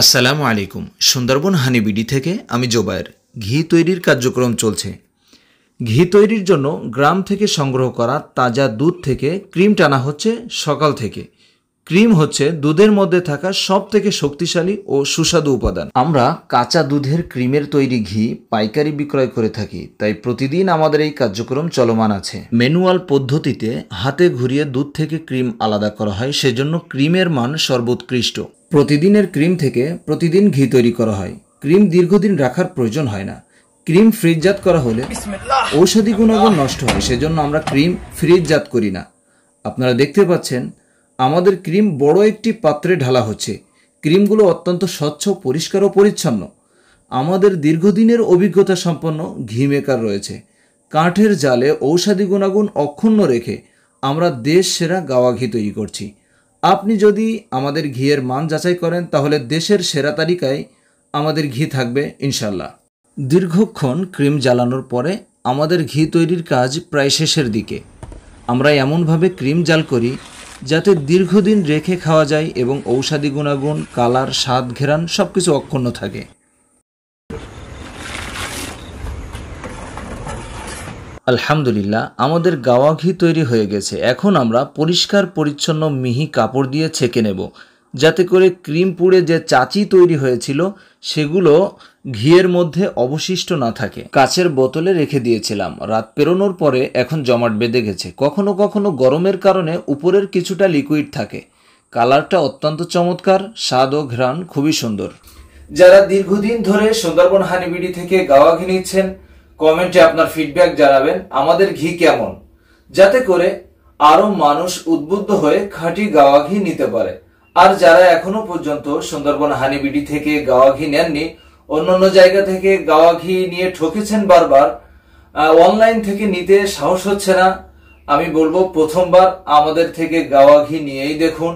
আসসালামু আলাইকুম সুন্দরবন হানিবিডি থেকে আমি জোবায়ের ঘি তৈরির কার্যক্রম চলছে ঘি তৈরির জন্য গ্রাম থেকে সংগ্রহ করা তাজা দুধ থেকে ক্রিম টানা হচ্ছে সকাল থেকে ক্রিম হচ্ছে দুধের মধ্যে থাকা সব থেকে শক্তিশালী ও সুস্বাদু উপাদান আমরা কাঁচা দুধের ক্রিমের তৈরি ঘি পাইকারি বিক্রয় করে থাকি তাই প্রতিদিন আমাদের এই কার্যক্রম চলমান আছে ম্যানুয়াল পদ্ধতিতে হাতে ঘুরিয়ে দুধ থেকে ক্রিম আলাদা করা হয় সেজন্য ক্রিমের মান সর্বোৎকৃষ্ট প্রতিদিনের ক্রিম থেকে প্রতিদিন ঘি তৈরি করা হয় ক্রিম দীর্ঘদিন রাখার প্রয়োজন হয় না ক্রিম ফ্রিজজাত করা হলে ঔষধি গুণাগুণ নষ্ট হয় সেজন্য আমরা ক্রিম ফ্রিজজাত করি না আপনারা দেখতে পাচ্ছেন আমাদের ক্রিম বড় একটি পাত্রে ঢালা হচ্ছে ক্রিমগুলো অত্যন্ত স্বচ্ছ পরিষ্কার ও পরিচ্ছন্ন আমাদের দীর্ঘদিনের অভিজ্ঞতা সম্পন্ন ঘি মেকার রয়েছে কাঠের জালে ঔষধি গুণাগুণ অক্ষুণ্ণ রেখে আমরা দেশ সেরা গাওয়া ঘি তৈরি করছি আপনি যদি আমাদের ঘিয়ের মান যাচাই করেন তাহলে দেশের সেরা তালিকায় আমাদের ঘি থাকবে ইনশাল্লাহ দীর্ঘক্ষণ ক্রিম জ্বালানোর পরে আমাদের ঘি তৈরির কাজ প্রায় শেষের দিকে আমরা এমনভাবে ক্রিম জাল করি যাতে দীর্ঘদিন রেখে খাওয়া যায় এবং ঔষধি গুণাগুণ কালার স্বাদ ঘেরান সব কিছু অক্ষুণ্ণ থাকে আলহামদুলিল্লাহ আমাদের গাওয়া ঘি তৈরি হয়ে গেছে এখন আমরা পরিষ্কার পরিচ্ছন্ন মিহি কাপড় দিয়ে ছেঁকে নেব যাতে করে ক্রিম পুড়ে যে চাচি তৈরি হয়েছিল সেগুলো ঘিয়ের মধ্যে অবশিষ্ট না থাকে কাচের বোতলে রেখে দিয়েছিলাম রাত পেরোনোর পরে এখন জমাট বেঁধে গেছে কখনো কখনো গরমের কারণে উপরের কিছুটা লিকুইড থাকে কালারটা অত্যন্ত চমৎকার স্বাদ ও ঘ্রাণ খুবই সুন্দর যারা দীর্ঘদিন ধরে সুন্দরবন হানিবিড়ি থেকে গাওয়া ঘি নিচ্ছেন কমেন্টে আপনার ফিডব্যাক জানাবেন আমাদের ঘি কেমন যাতে করে আরো মানুষ উদ্বুদ্ধ হয়ে খাঁটি গাওয়া ঘি নিতে পারে আর যারা এখনো পর্যন্ত সুন্দরবন হানিবিড়ি থেকে গাওয়া ঘি নেননি অন্যান্য জায়গা থেকে গাওয়া ঘি নিয়ে ঠকেছেন বারবার অনলাইন থেকে নিতে সাহস হচ্ছে না আমি বলবো প্রথমবার আমাদের থেকে গাওয়া ঘি নিয়েই দেখুন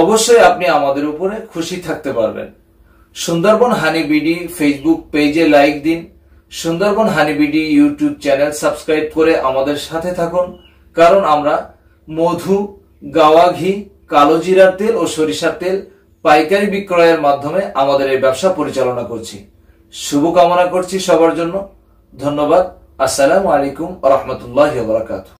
অবশ্যই আপনি আমাদের উপরে খুশি থাকতে পারবেন সুন্দরবন হানি বিডি ফেসবুক পেজে লাইক দিন Sundarban honey BD YouTube channel subscribe করে আমাদের সাথে থাকুন কারণ আমরা মধু গাওয়া ঘি কালো জিরার তেল ও সরিষার তেল পাইকারি বিক্রয়ের মাধ্যমে আমাদের এই ব্যবসা পরিচালনা করছি শুভকামনা করছি সবার জন্য ধন্যবাদ আসসালামু আলাইকুম রহমতুল্লাহ বরাকাতু